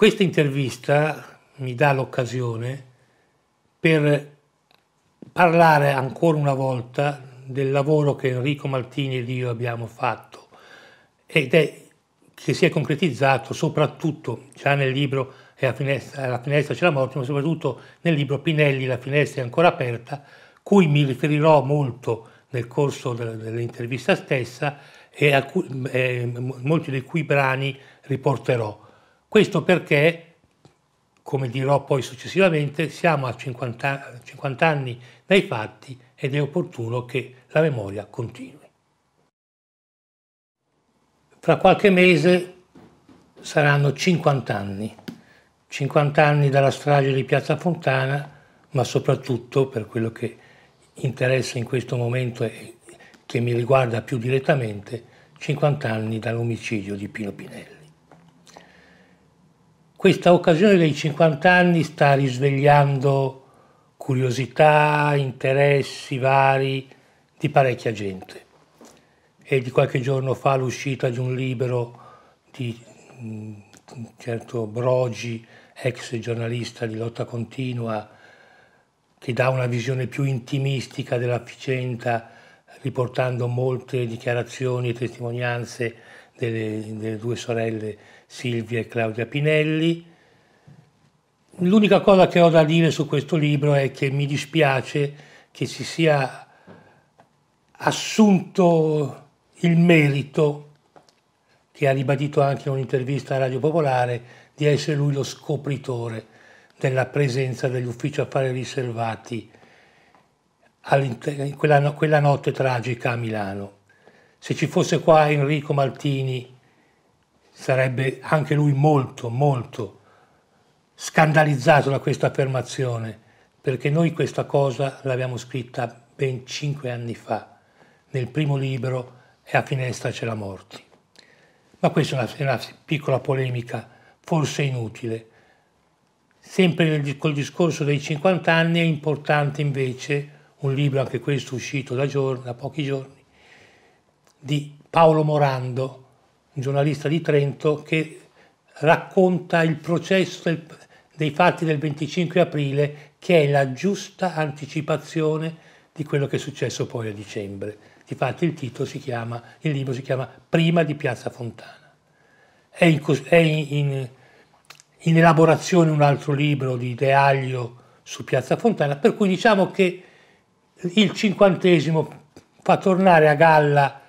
Questa intervista mi dà l'occasione per parlare ancora una volta del lavoro che Enrico Martini ed io abbiamo fatto ed è che si è concretizzato soprattutto già nel libro e la finestra, la finestra c'è la morte, ma soprattutto nel libro Pinelli La finestra è ancora aperta, cui mi riferirò molto nel corso dell'intervista stessa e, cui, e eh, molti dei cui brani riporterò. Questo perché come dirò poi successivamente, siamo a 50, 50, anni dai fatti ed è opportuno che la memoria continui. Fra qualche mese saranno 50 anni, 50 anni dalla strage di Piazza Fontana, ma soprattutto per quello che interessa in questo momento e che mi riguarda più direttamente, 50 anni dall'omicidio di Pino Pinello questa occasione dei 50 anni sta risvegliando curiosità, interessi vari di parecchia gente. E di qualche giorno fa l'uscita di un libro di un mm, certo Brogi, ex giornalista di Lotta Continua, che dà una visione più intimistica della vicenda, riportando molte dichiarazioni e testimonianze delle, delle due sorelle Silvia e Claudia Pinelli. L'unica cosa che ho da dire su questo libro è che mi dispiace che si sia assunto il merito, che ha ribadito anche in un'intervista a Radio Popolare, di essere lui lo scopritore della presenza degli uffici affari riservati quella, quella notte tragica a Milano. Se ci fosse qua Enrico Maltini, sarebbe anche lui molto, molto scandalizzato da questa affermazione, perché noi questa cosa l'abbiamo scritta ben cinque anni fa, nel primo libro e a finestra c'è la morti. Ma questa è una, una piccola polemica, forse inutile. Sempre nel, col discorso dei 50 anni è importante invece un libro, anche questo uscito da, giorni, da pochi giorni, di Paolo Morando, un giornalista di Trento, che racconta il processo del, dei fatti del 25 aprile, che è la giusta anticipazione di quello che è successo poi a dicembre. Difatti il titolo si chiama, il libro si chiama Prima di Piazza Fontana. È in, è in, in elaborazione un altro libro di De Aglio su Piazza Fontana, per cui diciamo che il cinquantesimo fa tornare a galla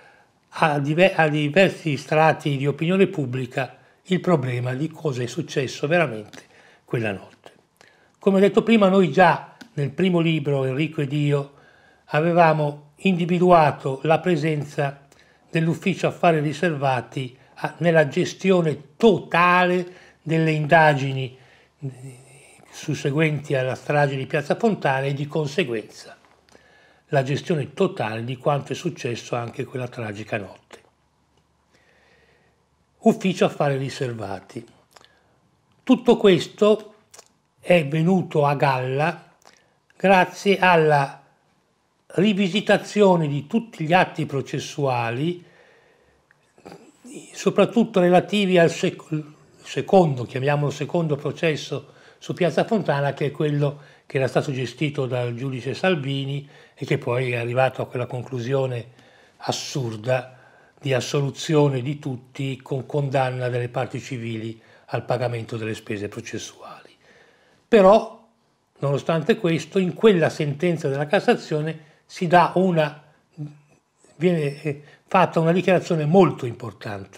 a, diver a diversi strati di opinione pubblica il problema di cosa è successo veramente quella notte. Come detto prima, noi già nel primo libro Enrico ed io avevamo individuato la presenza dell'ufficio affari riservati nella gestione totale delle indagini eh, susseguenti alla strage di Piazza Fontana e di conseguenza la gestione totale di quanto è successo anche quella tragica notte. Ufficio affari riservati. Tutto questo è venuto a galla grazie alla rivisitazione di tutti gli atti processuali, soprattutto relativi al sec secondo, chiamiamolo secondo processo su Piazza Fontana, che è quello che era stato gestito dal giudice Salvini e che poi è arrivato a quella conclusione assurda di assoluzione di tutti con condanna delle parti civili al pagamento delle spese processuali. Però, nonostante questo, in quella sentenza della Cassazione si dà una, viene eh, fatta una dichiarazione molto importante,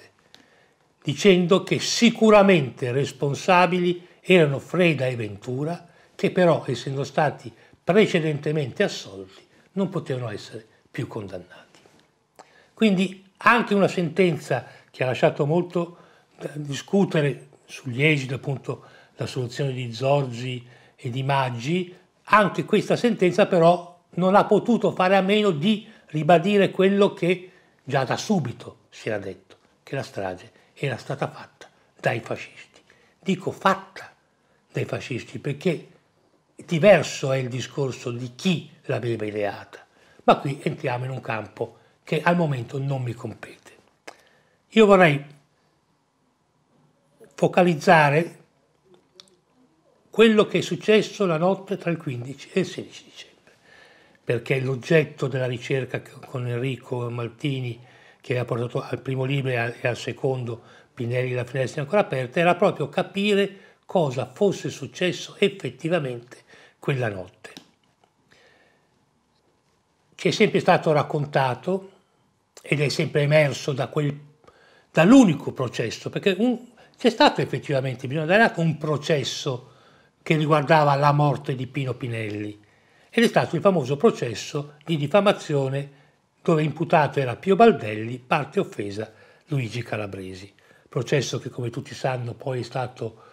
dicendo che sicuramente responsabili erano Freda e Ventura, che però, essendo stati precedentemente assolti, non potevano essere più condannati. Quindi anche una sentenza che ha lasciato molto da discutere sugli esiti, appunto la soluzione di Zorzi e di Maggi, anche questa sentenza però non ha potuto fare a meno di ribadire quello che già da subito si era detto, che la strage era stata fatta dai fascisti. Dico fatta dai fascisti perché diverso è il discorso di chi l'aveva ideata, ma qui entriamo in un campo che al momento non mi compete. Io vorrei focalizzare quello che è successo la notte tra il 15 e il 16 dicembre, perché l'oggetto della ricerca con Enrico Maltini, che ha portato al primo libro e al secondo Pinelli la finestra è ancora aperta, era proprio capire cosa fosse successo effettivamente quella notte. Ci è sempre stato raccontato ed è sempre emerso da quel, dall'unico processo, perché c'è stato effettivamente, bisogna dare anche un processo che riguardava la morte di Pino Pinelli ed è stato il famoso processo di diffamazione dove imputato era Pio Baldelli, parte offesa Luigi Calabresi. Processo che, come tutti sanno, poi è stato,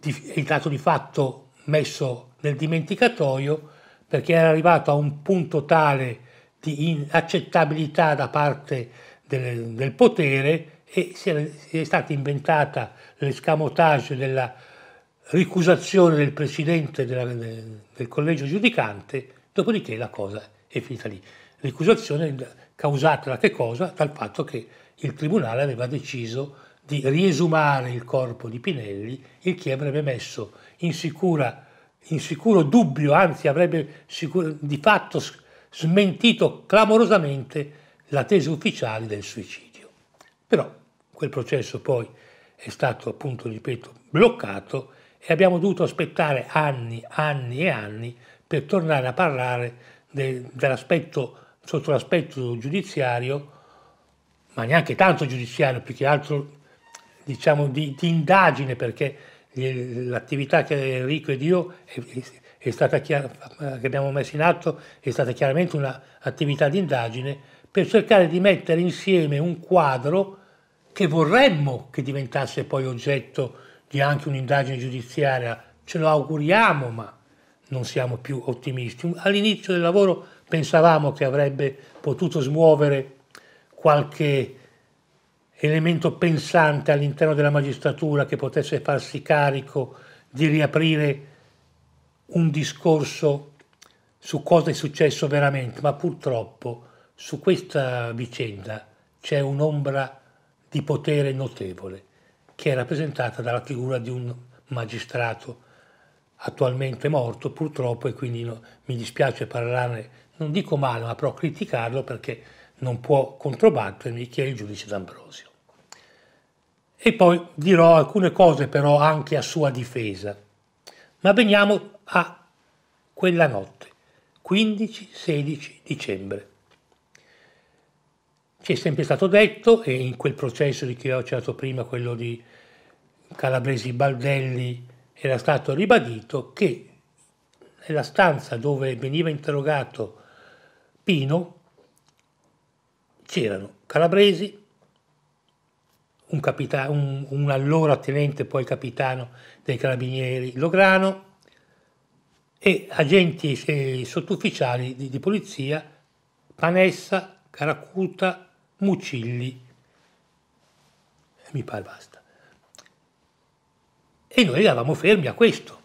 è stato di fatto messo nel dimenticatoio perché era arrivato a un punto tale di inaccettabilità da parte del, del potere e si è, si è stata inventata l'escamotage della ricusazione del presidente della, del, del collegio giudicante, dopodiché la cosa è finita lì. Ricusazione causata da che cosa? Dal fatto che il tribunale aveva deciso di riesumare il corpo di Pinelli, il che avrebbe messo insicura, insicuro dubbio, anzi avrebbe sicuro, di fatto smentito clamorosamente la tesi ufficiale del suicidio. Però quel processo poi è stato appunto, ripeto, bloccato e abbiamo dovuto aspettare anni, anni e anni per tornare a parlare de, sotto l'aspetto giudiziario, ma neanche tanto giudiziario, più che altro diciamo di, di indagine perché l'attività che Enrico ed io è, stata chiara, che abbiamo messo in atto è stata chiaramente un'attività di indagine per cercare di mettere insieme un quadro che vorremmo che diventasse poi oggetto di anche un'indagine giudiziaria. Ce lo auguriamo, ma non siamo più ottimisti. All'inizio del lavoro pensavamo che avrebbe potuto smuovere qualche elemento pensante all'interno della magistratura che potesse farsi carico di riaprire un discorso su cosa è successo veramente, ma purtroppo su questa vicenda c'è un'ombra di potere notevole che è rappresentata dalla figura di un magistrato attualmente morto purtroppo e quindi no, mi dispiace parlarne, non dico male, ma però criticarlo perché non può controbattermi che è il giudice D'Ambrosio. E poi dirò alcune cose però anche a sua difesa. Ma veniamo a quella notte, 15-16 dicembre. Ci è sempre stato detto, e in quel processo di cui ho accennato prima, quello di Calabresi Baldelli, era stato ribadito che nella stanza dove veniva interrogato Pino c'erano Calabresi, un, capita- un, un allora tenente poi capitano dei carabinieri Lograno e agenti e sottufficiali di, di polizia Panessa, Caracuta, Mucilli, mi pare basta. E noi eravamo fermi a questo,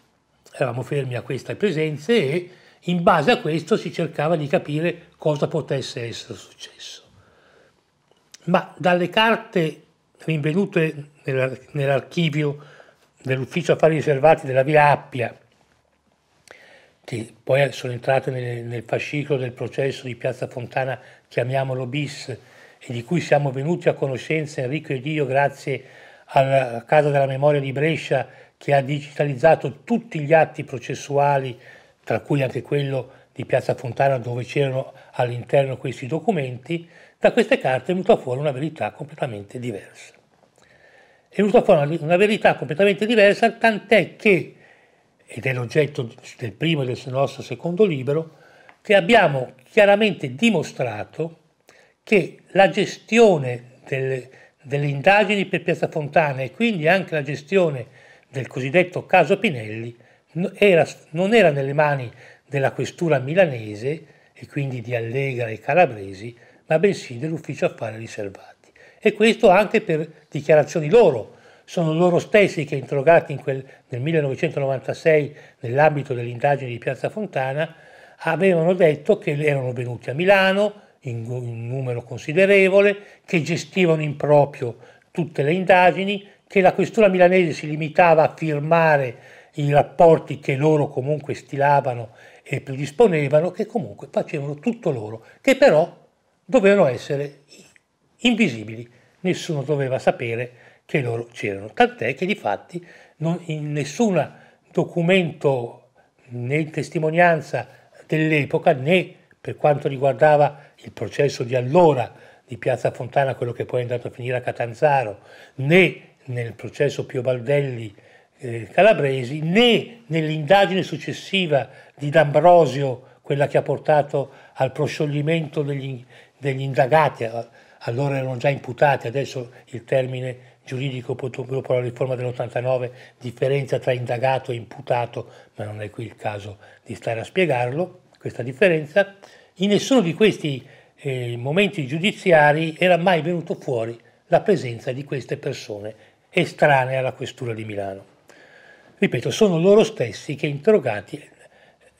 eravamo fermi a queste presenze e in base a questo si cercava di capire cosa potesse essere successo. Ma dalle carte rinvenute nell'archivio dell'ufficio affari riservati della via Appia, che poi sono entrate nel, nel fascicolo del processo di Piazza Fontana, chiamiamolo bis, e di cui siamo venuti a conoscenza Enrico ed io grazie alla Casa della Memoria di Brescia che ha digitalizzato tutti gli atti processuali, tra cui anche quello di Piazza Fontana dove c'erano all'interno questi documenti, da queste carte è venuta fuori una verità completamente diversa. È venuta fuori una verità completamente diversa, tant'è che, ed è l'oggetto del primo e del nostro secondo libro, che abbiamo chiaramente dimostrato che la gestione delle, delle indagini per Piazza Fontana e quindi anche la gestione del cosiddetto caso Pinelli era, non era nelle mani della questura milanese e quindi di Allegra e Calabresi, ma bensì dell'ufficio affari riservati. E questo anche per dichiarazioni loro. Sono loro stessi che interrogati quel, nel 1996 nell'ambito dell'indagine di Piazza Fontana avevano detto che erano venuti a Milano in un numero considerevole, che gestivano in proprio tutte le indagini, che la questura milanese si limitava a firmare i rapporti che loro comunque stilavano e predisponevano, che comunque facevano tutto loro, che però dovevano essere invisibili, nessuno doveva sapere che loro c'erano, tant'è che di fatti in nessun documento né in testimonianza dell'epoca né per quanto riguardava il processo di allora di Piazza Fontana, quello che poi è andato a finire a Catanzaro, né nel processo Pio Baldelli eh, Calabresi, né nell'indagine successiva di D'Ambrosio, quella che ha portato al proscioglimento degli, degli indagati, allora erano già imputati, adesso il termine giuridico dopo la riforma dell'89 differenza tra indagato e imputato, ma non è qui il caso di stare a spiegarlo, questa differenza, in nessuno di questi eh, momenti giudiziari era mai venuto fuori la presenza di queste persone estranee alla questura di Milano. Ripeto, sono loro stessi che interrogati eh,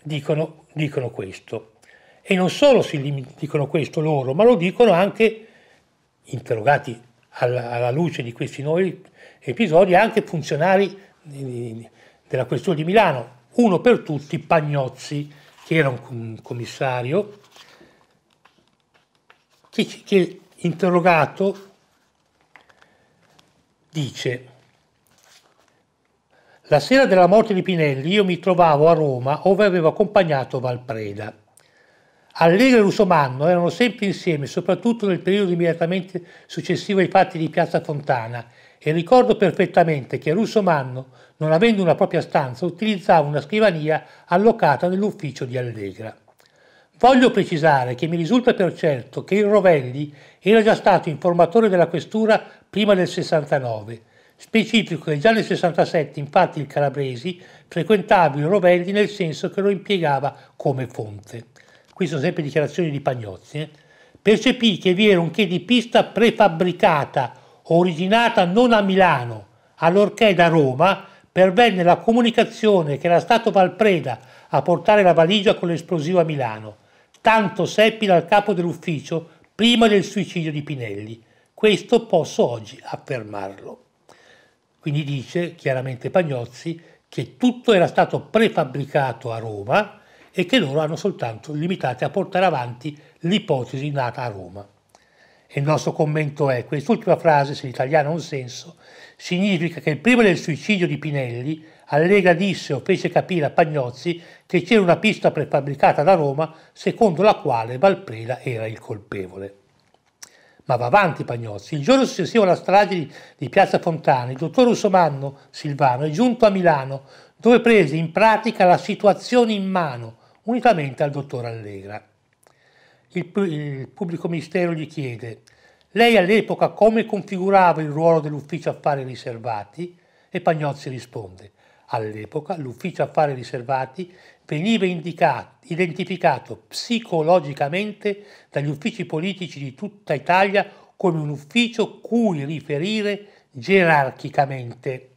dicono, dicono questo. E non solo si dicono questo loro, ma lo dicono anche, interrogati alla, alla luce di questi nuovi episodi, anche funzionari della questura di Milano. Uno per tutti, Pagnozzi, che era un commissario, che, che interrogato dice la sera della morte di Pinelli io mi trovavo a Roma dove avevo accompagnato Valpreda. Allegro e Rusomanno erano sempre insieme, soprattutto nel periodo immediatamente successivo ai fatti di Piazza Fontana, e ricordo perfettamente che Rusomanno, non avendo una propria stanza, utilizzava una scrivania allocata nell'ufficio di Allegra. Voglio precisare che mi risulta per certo che il Rovelli era già stato informatore della questura prima del 69. Specifico che già nel 67 infatti il Calabresi frequentava il Rovelli nel senso che lo impiegava come fonte qui sono sempre dichiarazioni di Pagnozzi, eh, percepì che vi era un che di pista prefabbricata, originata non a Milano, allorché da Roma pervenne la comunicazione che era stato Valpreda a portare la valigia con l'esplosivo a Milano. Tanto seppi dal capo dell'ufficio prima del suicidio di Pinelli. Questo posso oggi affermarlo. Quindi dice chiaramente Pagnozzi che tutto era stato prefabbricato a Roma, e che loro hanno soltanto limitate a portare avanti l'ipotesi nata a Roma. E il nostro commento è quest'ultima frase, se l'italiano ha un senso, significa che prima del suicidio di Pinelli, Allega disse o fece capire a Pagnozzi che c'era una pista prefabbricata da Roma secondo la quale Valpreda era il colpevole. Ma va avanti Pagnozzi. Il giorno successivo alla strage di, Piazza Fontana, il dottor Usomanno Silvano è giunto a Milano, dove prese in pratica la situazione in mano unitamente al dottor Allegra. Il, il pubblico ministero gli chiede lei all'epoca come configurava il ruolo dell'ufficio affari riservati? E Pagnozzi risponde all'epoca l'ufficio affari riservati veniva indicato, identificato psicologicamente dagli uffici politici di tutta Italia come un ufficio cui riferire gerarchicamente.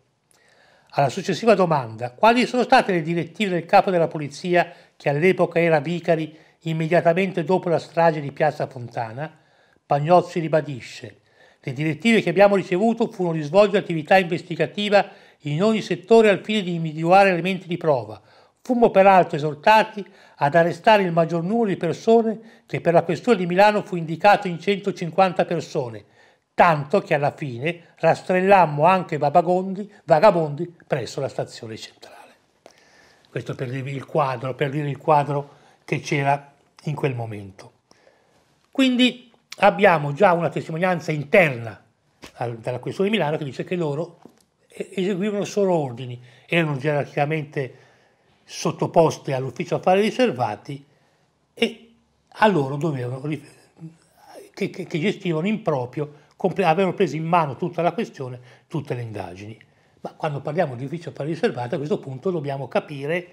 Alla successiva domanda, quali sono state le direttive del capo della polizia, che all'epoca era Vicari, immediatamente dopo la strage di Piazza Fontana, Pagnozzi ribadisce le direttive che abbiamo ricevuto furono di svolgere attività investigativa in ogni settore al fine di individuare elementi di prova. Fummo peraltro esortati ad arrestare il maggior numero di persone che per la questura di Milano fu indicato in 150 persone, tanto che alla fine rastrellammo anche vagabondi, vagabondi presso la stazione centrale. Questo per dirvi il quadro, per dire il quadro che c'era in quel momento. Quindi abbiamo già una testimonianza interna dalla questione di Milano che dice che loro eseguivano solo ordini, erano gerarchicamente sottoposti all'ufficio affari riservati e a loro dovevano, che, che, che gestivano in proprio avevano preso in mano tutta la questione, tutte le indagini. Ma quando parliamo di ufficio per riservati, a questo punto dobbiamo capire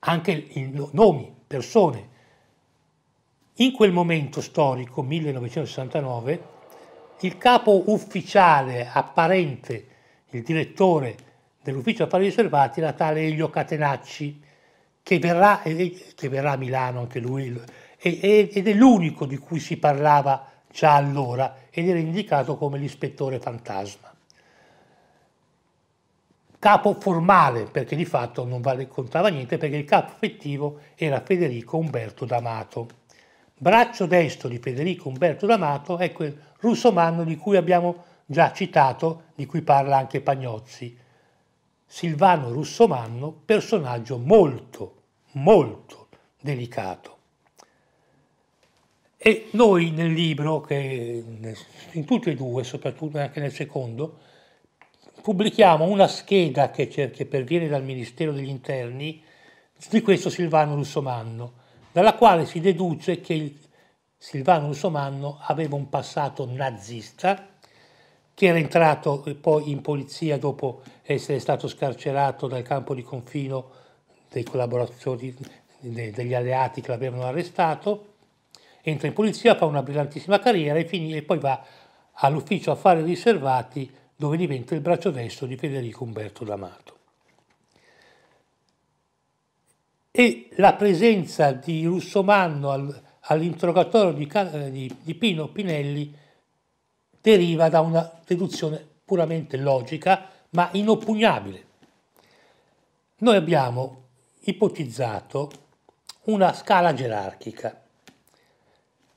anche i nomi, persone. In quel momento storico, 1969, il capo ufficiale apparente, il direttore dell'ufficio affari riservati era tale Elio Catenacci, che verrà, che verrà a Milano anche lui, ed è l'unico di cui si parlava già allora ed era indicato come l'ispettore fantasma. Capo formale, perché di fatto non vale, contava niente, perché il capo effettivo era Federico Umberto D'Amato. Braccio destro di Federico Umberto D'Amato è quel russomanno di cui abbiamo già citato, di cui parla anche Pagnozzi. Silvano Russomanno, personaggio molto, molto delicato. E noi nel libro, che in tutti e due, soprattutto anche nel secondo, pubblichiamo una scheda che, che perviene dal Ministero degli Interni di questo Silvano Russomanno, dalla quale si deduce che Silvano Russomanno aveva un passato nazista, che era entrato poi in polizia dopo essere stato scarcerato dal campo di confino dei collaboratori, degli alleati che l'avevano arrestato, entra in polizia, fa una brillantissima carriera e, finì, e poi va all'ufficio affari riservati dove diventa il braccio destro di Federico Umberto D'Amato. E la presenza di Russomanno al, all'interrogatorio di, eh, di, di Pino Pinelli deriva da una deduzione puramente logica ma inoppugnabile. Noi abbiamo ipotizzato una scala gerarchica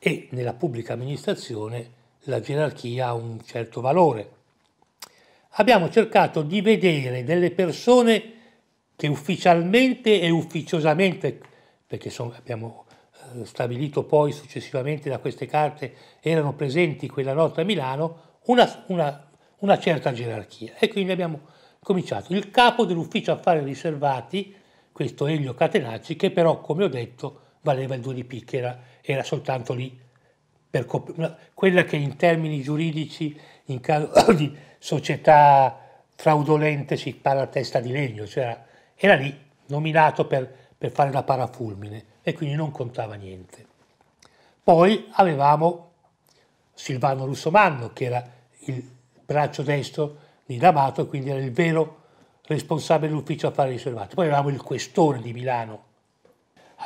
e nella pubblica amministrazione la gerarchia ha un certo valore. Abbiamo cercato di vedere delle persone che ufficialmente e ufficiosamente, perché sono, abbiamo eh, stabilito poi successivamente da queste carte, erano presenti quella notte a Milano, una, una, una certa gerarchia. E quindi abbiamo cominciato. Il capo dell'ufficio affari riservati, questo Elio Catenacci, che però, come ho detto, valeva il 2 di picche, era, era soltanto lì. Per cop- quella che in termini giuridici, in caso di società fraudolente, si parla a testa di legno, cioè era lì, nominato per, per fare la parafulmine e quindi non contava niente. Poi avevamo Silvano Russomanno, che era il braccio destro di D'Amato, quindi era il vero responsabile dell'ufficio affari riservati. Poi avevamo il questore di Milano,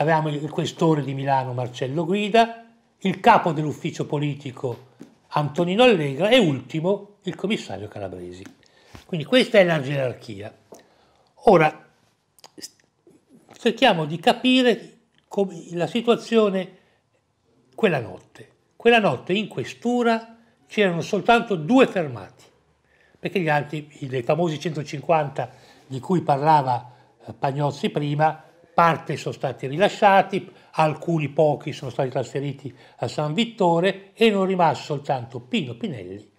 avevamo il questore di Milano Marcello Guida, il capo dell'ufficio politico Antonino Allegra e ultimo il commissario Calabresi. Quindi questa è la gerarchia. Ora, cerchiamo di capire la situazione quella notte. Quella notte in questura c'erano soltanto due fermati, perché gli altri, i famosi 150 di cui parlava eh, Pagnozzi prima, parte sono stati rilasciati, alcuni pochi sono stati trasferiti a San Vittore e non rimase soltanto Pino Pinelli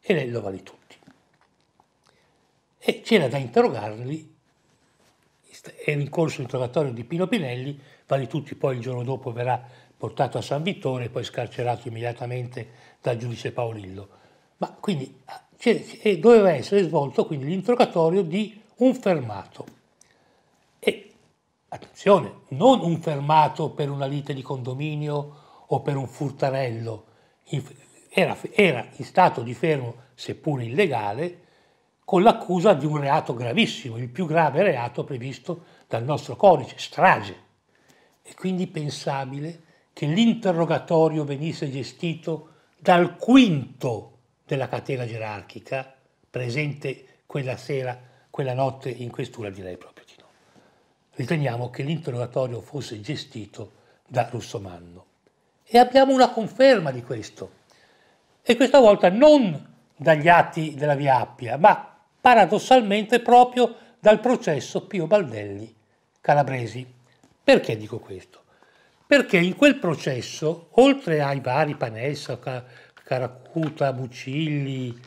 e Nello Valitutti. E c'era da interrogarli, era in corso l'interrogatorio di Pino Pinelli, Valitutti poi il giorno dopo verrà portato a San Vittore e poi scarcerato immediatamente dal giudice Paolillo. Ma quindi doveva essere svolto quindi l'interrogatorio di un fermato attenzione, non un fermato per una lite di condominio o per un furtarello, era, era in stato di fermo, seppur illegale, con l'accusa di un reato gravissimo, il più grave reato previsto dal nostro codice, strage. E' quindi pensabile che l'interrogatorio venisse gestito dal quinto della catena gerarchica presente quella sera, quella notte in questura di Repro riteniamo che l'interrogatorio fosse gestito da Russomanno. E abbiamo una conferma di questo, e questa volta non dagli atti della Via Appia, ma paradossalmente proprio dal processo Pio Baldelli Calabresi. Perché dico questo? Perché in quel processo, oltre ai vari Panessa, Caracuta, Bucilli,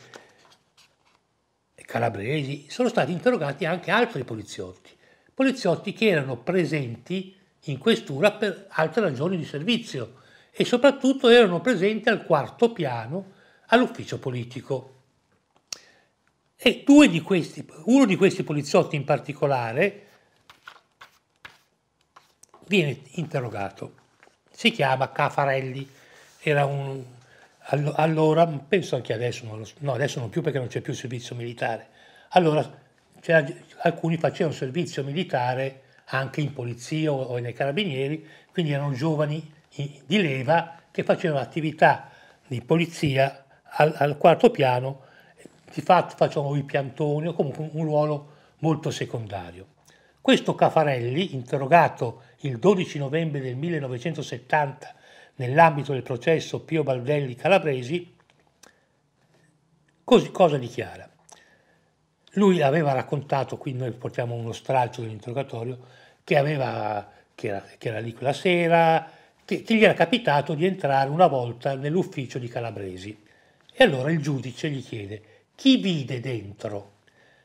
Calabresi, sono stati interrogati anche altri poliziotti poliziotti che erano presenti in questura per altre ragioni di servizio e soprattutto erano presenti al quarto piano all'ufficio politico. E di questi, uno di questi poliziotti in particolare viene interrogato. Si chiama Cafarelli, era un allora penso anche adesso, non lo, no adesso non più perché non c'è più servizio militare. Allora cioè, alcuni facevano servizio militare anche in polizia o nei carabinieri, quindi erano giovani di leva che facevano attività di polizia al, al quarto piano, di fatto facevano i piantoni o comunque un ruolo molto secondario. Questo Cafarelli, interrogato il 12 novembre del 1970 nell'ambito del processo Pio Baldelli Calabresi, così cosa dichiara? Lui aveva raccontato, qui noi portiamo uno stralcio dell'interrogatorio, che, aveva, che, era, che era lì quella sera, che, che, gli era capitato di entrare una volta nell'ufficio di Calabresi. E allora il giudice gli chiede chi vide dentro?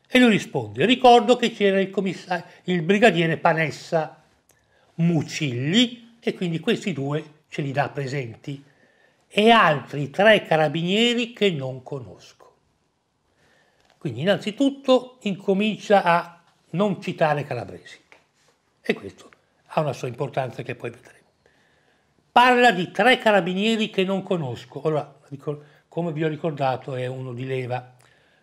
E lui risponde, ricordo che c'era il, commissario, il brigadiere Panessa, Mucilli, e quindi questi due ce li dà presenti, e altri tre carabinieri che non conosco. Quindi innanzitutto incomincia a non citare Calabresi e questo ha una sua importanza che poi vedremo. Parla di tre carabinieri che non conosco. Allora, come vi ho ricordato, è uno di leva.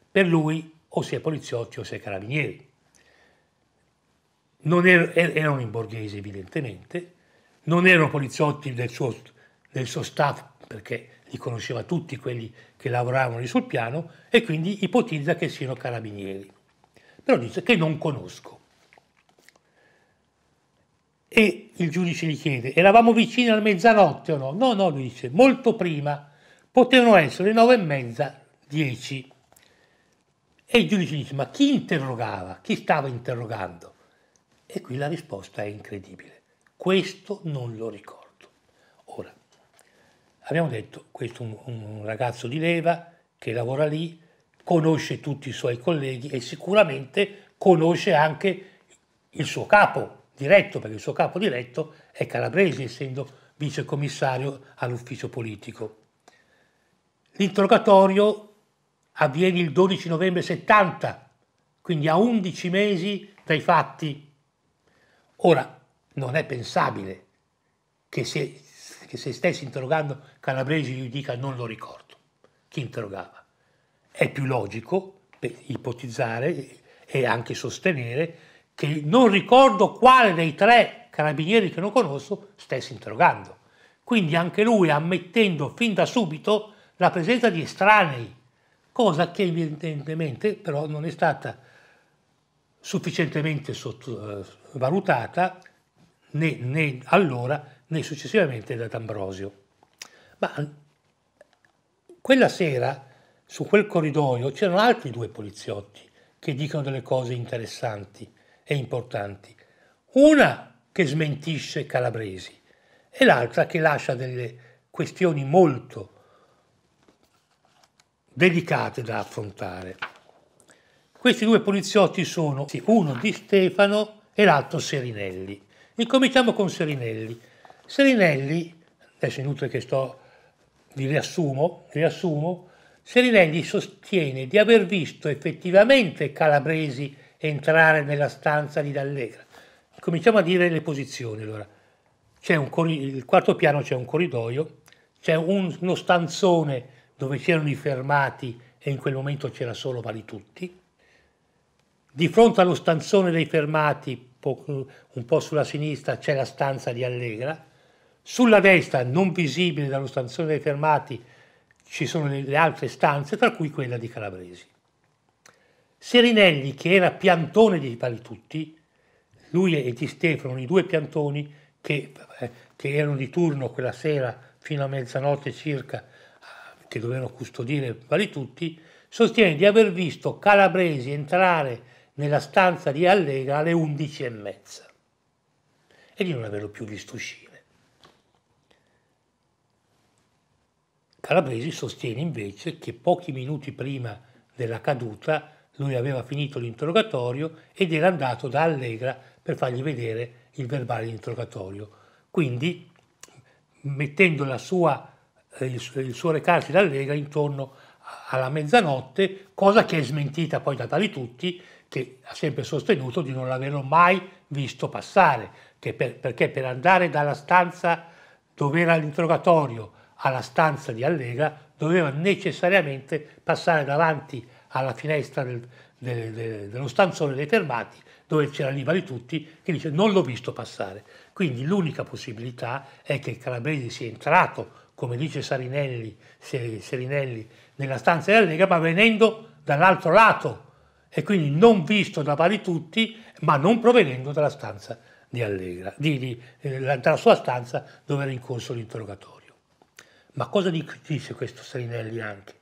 Per lui o si è poliziotti o si è carabinieri. Non er-, er- erano in borghese evidentemente, non erano poliziotti del suo, del suo staff perché li conosceva tutti quelli che lavoravano lì sul piano e quindi ipotizza che siano carabinieri. Però dice che non conosco. E il giudice gli chiede, eravamo vicini alla mezzanotte o no? No, no, lui dice, molto prima, potevano essere le nove e mezza, dieci. E il giudice dice, ma chi interrogava? Chi stava interrogando? E qui la risposta è incredibile. Questo non lo ricordo. Abbiamo detto, questo è un, un ragazzo di leva che lavora lì, conosce tutti i suoi colleghi e sicuramente conosce anche il suo capo diretto, perché il suo capo diretto è Calabresi, essendo vicecommissario all'ufficio politico. L'interrogatorio avviene il 12 novembre 70, quindi a 11 mesi dai fatti. Ora, non è pensabile che se che se stessi interrogando Calabresi gli dica non lo ricordo. Chi interrogava? È più logico ipotizzare e anche sostenere che non ricordo quale dei tre carabinieri che non conosco stesse interrogando. Quindi anche lui ammettendo fin da subito la presenza di estranei, cosa che evidentemente però non è stata sufficientemente sottovalutata eh, né, né allora né successivamente da D'Ambrosio. Ma mm, quella sera su quel corridoio c'erano altri due poliziotti che dicono delle cose interessanti e importanti. Una che smentisce Calabresi e l'altra che lascia delle questioni molto delicate da affrontare. Questi due poliziotti sono uno di Stefano e l'altro Serinelli. Incominciamo con Serinelli. Serinelli, adesso è inutile che sto, vi riassumo, riassumo, Serinelli sostiene di aver visto effettivamente Calabresi entrare nella stanza di D'Allegra. Cominciamo a dire le posizioni allora. C'è un corri- il quarto piano c'è un corridoio, c'è un, uno stanzone dove c'erano i fermati e in quel momento c'era solo Valitutti. Di fronte allo stanzone dei fermati, un po' sulla sinistra, c'è la stanza di Allegra. Sulla destra, non visibile dallo stanzone dei fermati, ci sono le altre stanze, tra cui quella di Calabresi. Serinelli, che era piantone di Palitutti, lui e Di Stefano, i due piantoni che, eh, che erano di turno quella sera fino a mezzanotte circa, eh, che dovevano custodire Palitutti, sostiene di aver visto Calabresi entrare nella stanza di Allegra alle 11.30 e, e di non averlo più visto uscire. Calabresi sostiene invece che pochi minuti prima della caduta lui aveva finito l'interrogatorio ed era andato da Allegra per fargli vedere il verbale di interrogatorio. Quindi, mettendo sua, eh, il, suo, il suo recarsi da Allegra intorno alla mezzanotte, cosa che è smentita poi da tali tutti, che ha sempre sostenuto di non averlo mai visto passare, per, perché per andare dalla stanza dove era l'interrogatorio alla stanza di Allegra doveva necessariamente passare davanti alla finestra del, de, de, dello stanzone dei fermati dove c'era di Tutti che dice non l'ho visto passare. Quindi l'unica possibilità è che il Calabresi sia entrato, come dice Sarinelli, Serinelli, nella stanza di Allegra, ma venendo dall'altro lato e quindi non visto da vari tutti, ma non provenendo dalla stanza di Allegra, di, di, eh, dalla sua stanza dove era in corso l'interrogatorio. Ma cosa dice questo Salinelli anche?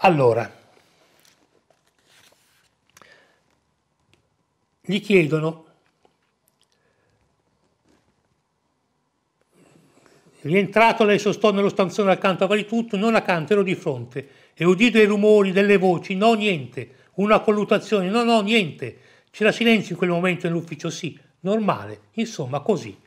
Allora, gli chiedono, rientrato lei sostò nello stanzone accanto a Varitutto, non accanto, ero di fronte, e udito i rumori delle voci, no niente, una colluttazione, no no niente, c'era silenzio in quel momento nell'ufficio, sì, normale, insomma così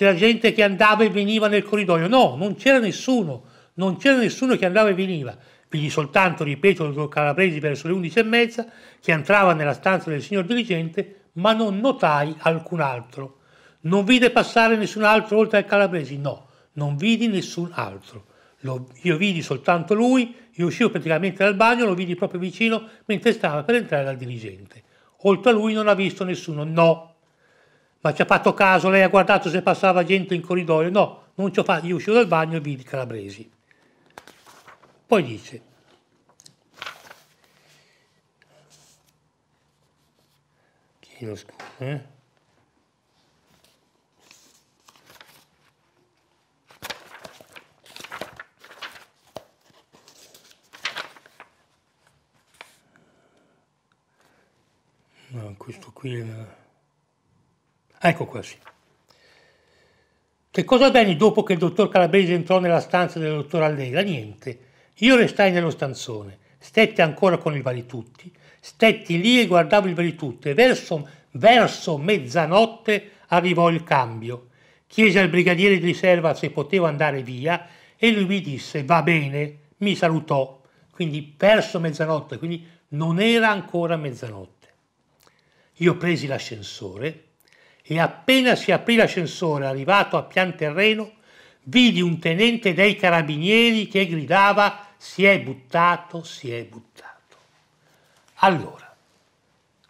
c'era gente che andava e veniva nel corridoio, no, non c'era nessuno, non c'era nessuno che andava e veniva, quindi soltanto, ripeto, Calabresi verso le 11 e mezza, che entrava nella stanza del signor dirigente, ma non notai alcun altro. Non vide passare nessun altro oltre al Calabresi, no, non vidi nessun altro. Lo, io vidi soltanto lui, io uscivo praticamente dal bagno, lo vidi proprio vicino mentre stava per entrare dal dirigente. Oltre a lui non ha visto nessuno, no, ma ci ha fatto caso, lei ha guardato se passava gente in corridoio? No, non ci ho fatto, io uscivo dal bagno e vidi Calabresi. Poi dice, chiedo scusa, eh? No, questo qui era... Ecco qua, sì. Che cosa avvenne dopo che il dottor Calabrese entrò nella stanza del dottor Allegra? Niente. Io restai nello stanzone, stetti ancora con il Valitutti, stetti lì e guardavo il Valitutti e verso, verso mezzanotte arrivò il cambio. Chiese al brigadiere di riserva se potevo andare via e lui mi disse va bene, mi salutò, quindi verso mezzanotte, quindi non era ancora mezzanotte. Io presi l'ascensore e appena si aprì l'ascensore arrivato a pian terreno, vidi un tenente dei carabinieri che gridava si è buttato, si è buttato. Allora,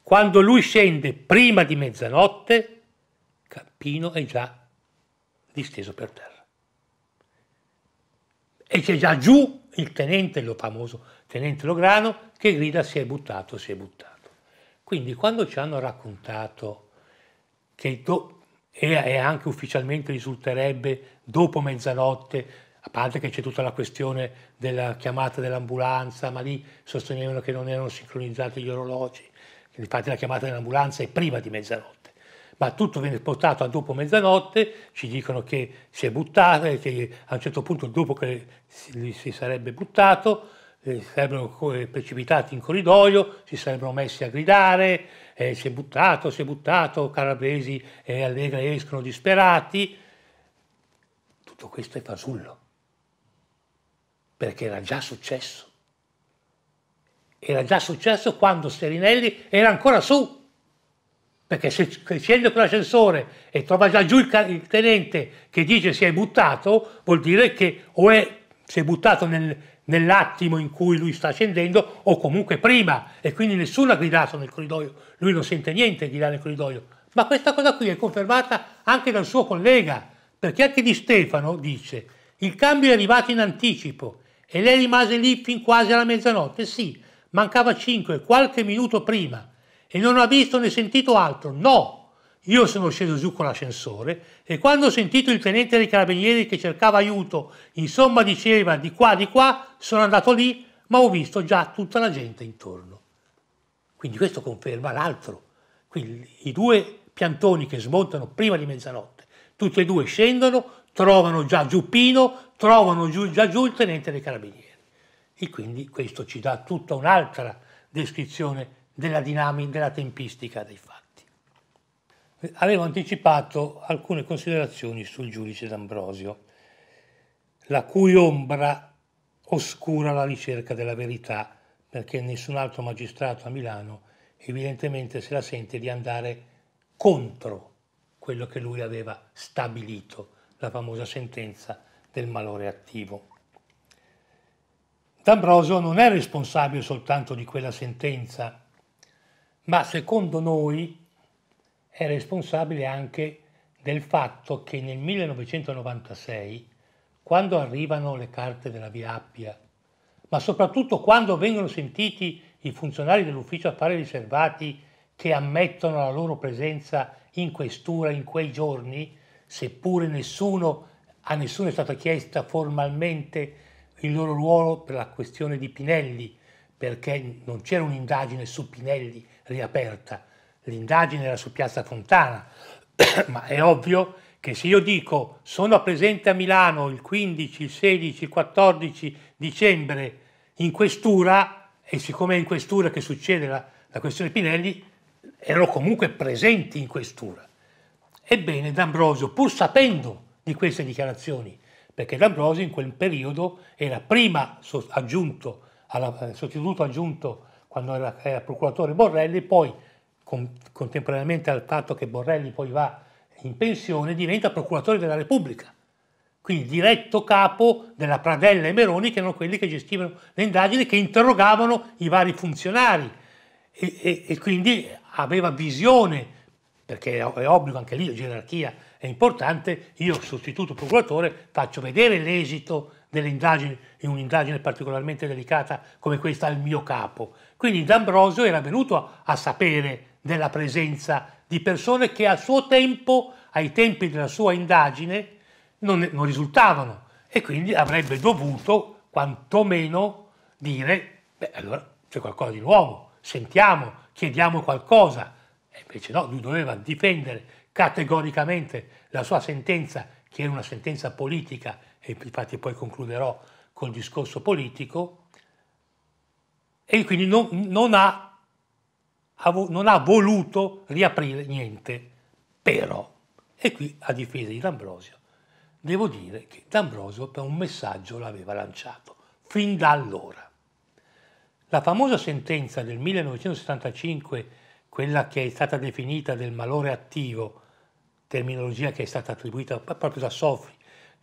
quando lui scende prima di mezzanotte, Cappino è già disteso per terra. E c'è già giù il tenente, lo famoso tenente Lograno, che grida si è buttato, si è buttato. Quindi quando ci hanno raccontato che do- e, e anche ufficialmente risulterebbe dopo mezzanotte a parte che c'è tutta la questione della chiamata dell'ambulanza, ma lì sostenevano che non erano sincronizzati gli orologi, infatti la chiamata dell'ambulanza è prima di mezzanotte. Ma tutto viene portato a dopo mezzanotte, ci dicono che si è buttata e che a un certo punto dopo che si, si sarebbe buttato eh, sarebbero precipitati in corridoio, si sarebbero messi a gridare, eh, si è buttato, si è buttato, Calabresi e Allegra escono disperati. Tutto questo è fasullo, perché era già successo. Era già successo quando Serinelli era ancora su perché se scende con l'ascensore e trova già giù il, tenente che dice si è buttato, vuol dire che o è, si è buttato nel, nell'attimo in cui lui sta scendendo o comunque prima e quindi nessuno ha gridato nel corridoio, lui non sente niente gridare nel corridoio. Ma questa cosa qui è confermata anche dal suo collega, perché anche di Stefano dice il cambio è arrivato in anticipo e lei rimase lì fin quasi alla mezzanotte, sì, mancava 5 qualche minuto prima e non ha visto né sentito altro, no, io sono sceso giù con l'ascensore e quando ho sentito il tenente dei carabinieri che cercava aiuto, insomma diceva di qua, di qua, sono andato lì, ma ho visto già tutta la gente intorno. Quindi questo conferma l'altro. Quindi i due piantoni che smontano prima di mezzanotte, tutti e due scendono, trovano già Giuppino, trovano giù, già giù il tenente dei carabinieri. E quindi questo ci dà tutta un'altra descrizione della dinamica, della tempistica dei fatti avevo anticipato alcune considerazioni sul giudice d'Ambrosio, la cui ombra oscura la ricerca della verità, perché nessun altro magistrato a Milano evidentemente se la sente di andare contro quello che lui aveva stabilito, la famosa sentenza del malore attivo. D'Ambrosio non è responsabile soltanto di quella sentenza, ma secondo noi è responsabile anche del fatto che nel 1996, quando arrivano le carte della Via Appia, ma soprattutto quando vengono sentiti i funzionari dell'ufficio affari riservati che ammettono la loro presenza in questura in quei giorni, seppure nessuno, a nessuno è stata chiesta formalmente il loro ruolo per la questione di Pinelli, perché non c'era un'indagine su Pinelli riaperta, l'indagine era su Piazza Fontana, ma è ovvio che se io dico sono presente a Milano il 15, il 16, il 14 dicembre in questura, e siccome è in questura che succede la, la questione Pinelli, ero comunque presente in questura. Ebbene, D'Ambrosio, pur sapendo di queste dichiarazioni, perché D'Ambrosio in quel periodo era prima aggiunto, alla, eh, sostituto aggiunto quando era, era procuratore Borrelli, poi con, contemporaneamente al fatto che Borrelli poi va in pensione, diventa procuratore della Repubblica, quindi diretto capo della Pradella e Meroni, che erano quelli che gestivano le indagini, che interrogavano i vari funzionari e, e, e quindi aveva visione, perché è obbligo anche lì, la gerarchia è importante, io sostituto procuratore faccio vedere l'esito delle indagini, in un'indagine particolarmente delicata come questa al mio capo. Quindi D'Ambrosio era venuto a, a sapere della presenza di persone che al suo tempo, ai tempi della sua indagine, non, non risultavano e quindi avrebbe dovuto quantomeno dire, beh allora c'è qualcosa di nuovo, sentiamo, chiediamo qualcosa. E invece no, lui doveva difendere categoricamente la sua sentenza, che era una sentenza politica, e infatti poi concluderò col discorso politico, e quindi non, non ha non ha voluto riaprire niente, però, e qui a difesa di D'Ambrosio, devo dire che D'Ambrosio per un messaggio l'aveva lanciato, fin da allora. La famosa sentenza del 1975, quella che è stata definita del malore attivo, terminologia che è stata attribuita proprio da Sofi,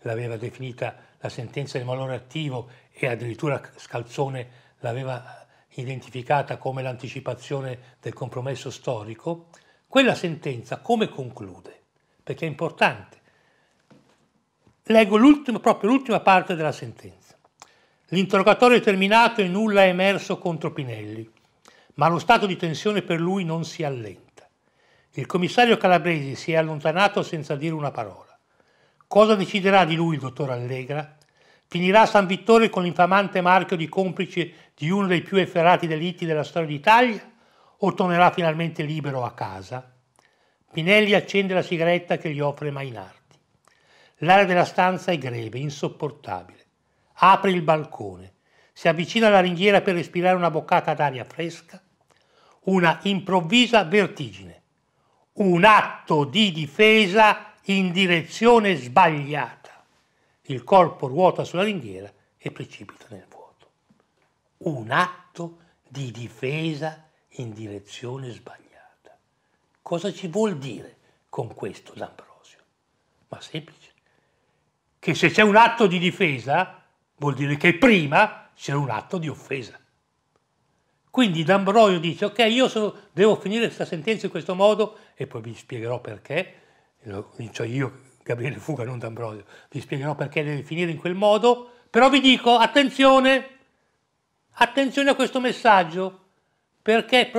l'aveva definita la sentenza del malore attivo e addirittura Scalzone l'aveva identificata come l'anticipazione del compromesso storico, quella sentenza come conclude? Perché è importante. Leggo proprio l'ultima parte della sentenza. L'interrogatorio è terminato e nulla è emerso contro Pinelli, ma lo stato di tensione per lui non si allenta. Il commissario Calabresi si è allontanato senza dire una parola. Cosa deciderà di lui il dottor Allegra? Finirà San Vittore con l'infamante marchio di complice di uno dei più efferati delitti della storia d'Italia o tornerà finalmente libero a casa? Pinelli accende la sigaretta che gli offre Mainardi. L'aria della stanza è greve, insopportabile. Apre il balcone, si avvicina alla ringhiera per respirare una boccata d'aria fresca. Una improvvisa vertigine. Un atto di difesa in direzione sbagliata il corpo ruota sulla ringhiera e precipita nel vuoto. Un atto di difesa in direzione sbagliata. Cosa ci vuol dire con questo D'Ambrosio? Ma semplice. Che se c'è un atto di difesa, vuol dire che prima c'era un atto di offesa. Quindi D'Ambrosio dice, ok, io sono, devo finire questa sentenza in questo modo, e poi vi spiegherò perché, cioè io Gabriele Fuga, non D'Ambrosio. Vi spiegherò perché deve finire in quel modo, però vi dico, attenzione, attenzione a questo messaggio, perché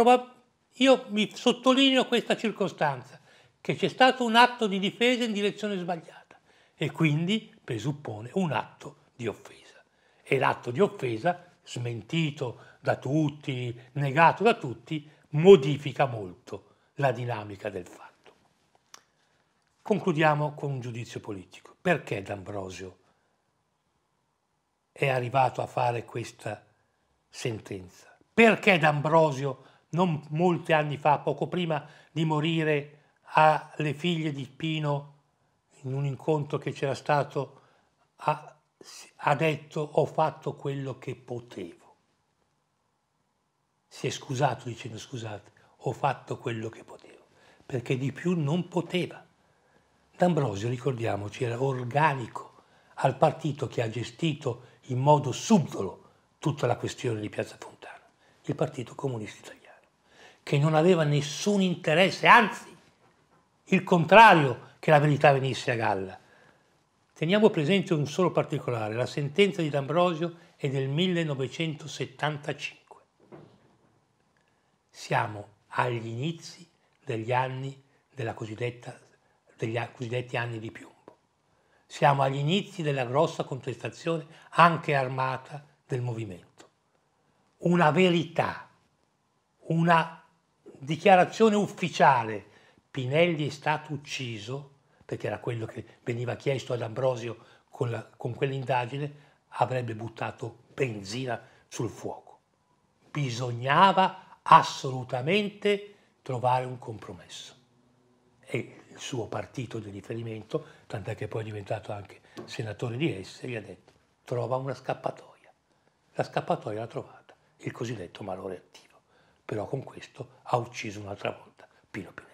io vi sottolineo questa circostanza, che c'è stato un atto di difesa in direzione sbagliata e quindi presuppone un atto di offesa. E l'atto di offesa, smentito da tutti, negato da tutti, modifica molto la dinamica del fatto. Concludiamo con un giudizio politico. Perché D'Ambrosio è arrivato a fare questa sentenza? Perché D'Ambrosio, non molti anni fa, poco prima di morire, alle figlie di Pino, in un incontro che c'era stato, ha, ha detto ho fatto quello che potevo. Si è scusato dicendo scusate, ho fatto quello che potevo, perché di più non poteva. D'Ambrosio, ricordiamoci, era organico al partito che ha gestito in modo subdolo tutta la questione di Piazza Fontana, il Partito Comunista Italiano, che non aveva nessun interesse, anzi il contrario che la verità venisse a galla. Teniamo presente un solo particolare, la sentenza di D'Ambrosio è del 1975. Siamo agli inizi degli anni della cosiddetta degli cosiddetti anni di piombo. Siamo agli inizi della grossa contestazione, anche armata, del movimento. Una verità, una dichiarazione ufficiale. Pinelli è stato ucciso, perché era quello che veniva chiesto ad Ambrosio con, la, con quell'indagine, avrebbe buttato benzina sul fuoco. Bisognava assolutamente trovare un compromesso. E il suo partito di riferimento, tant'è che poi è diventato anche senatore di esse, gli ha detto trova una scappatoia. La scappatoia l'ha trovata, il cosiddetto malore attivo. Però con questo ha ucciso un'altra volta Pino Pino.